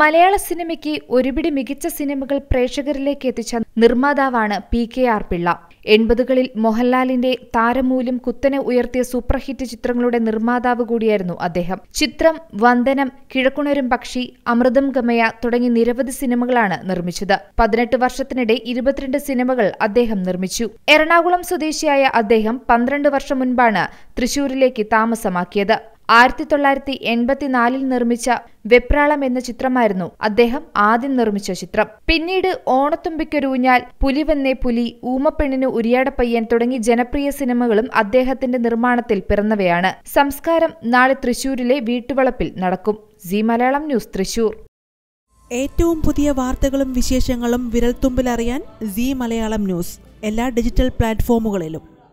മലയാള സിനിമയ്ക്ക് ഒരുപിടി മികച്ച സിനിമകൾ പ്രേക്ഷകരിലേക്ക് എത്തിച്ച നിർമ്മാതാവാണ് പി കെ ആർ പിള്ള എൺപതുകളിൽ മോഹൻലാലിന്റെ താരമൂല്യം കുത്തനെ ഉയർത്തിയ സൂപ്പർഹിറ്റ് ചിത്രങ്ങളുടെ നിർമ്മാതാവ് കൂടിയായിരുന്നു അദ്ദേഹം ചിത്രം വന്ദനം കിഴക്കുണരും പക്ഷി അമൃതം ഗമയ തുടങ്ങി നിരവധി സിനിമകളാണ് നിർമ്മിച്ചത് പതിനെട്ട് വർഷത്തിനിടെ ഇരുപത്തിരണ്ട് സിനിമകൾ അദ്ദേഹം നിർമ്മിച്ചു എറണാകുളം സ്വദേശിയായ അദ്ദേഹം പന്ത്രണ്ട് വർഷം മുൻപാണ് തൃശൂരിലേക്ക് താമസമാക്കിയത് ആയിരത്തി തൊള്ളായിരത്തി എൺപത്തിനാലിൽ നിർമ്മിച്ച വെപ്രാളം എന്ന ചിത്രമായിരുന്നു അദ്ദേഹം ആദ്യം നിർമ്മിച്ച ചിത്രം പിന്നീട് ഓണത്തുമ്പിക്കൊരുഞ്ഞാൽ പുലിവെന്നേ പുലി ഊമപ്പെണ്ണിന് ഉരിയാടപ്പയ്യൻ തുടങ്ങി ജനപ്രിയ സിനിമകളും അദ്ദേഹത്തിന്റെ നിർമ്മാണത്തിൽ പിറന്നവയാണ് സംസ്കാരം നാളെ തൃശൂരിലെ വീട്ടുവളപ്പിൽ നടക്കും സി മലയാളം ന്യൂസ് തൃശൂർ ഏറ്റവും പുതിയ വാർത്തകളും വിശേഷങ്ങളും വിരൽത്തുമ്പിലറിയാൻ സി മലയാളം ന്യൂസ് എല്ലാ ഡിജിറ്റൽ പ്ലാറ്റ്ഫോമുകളിലും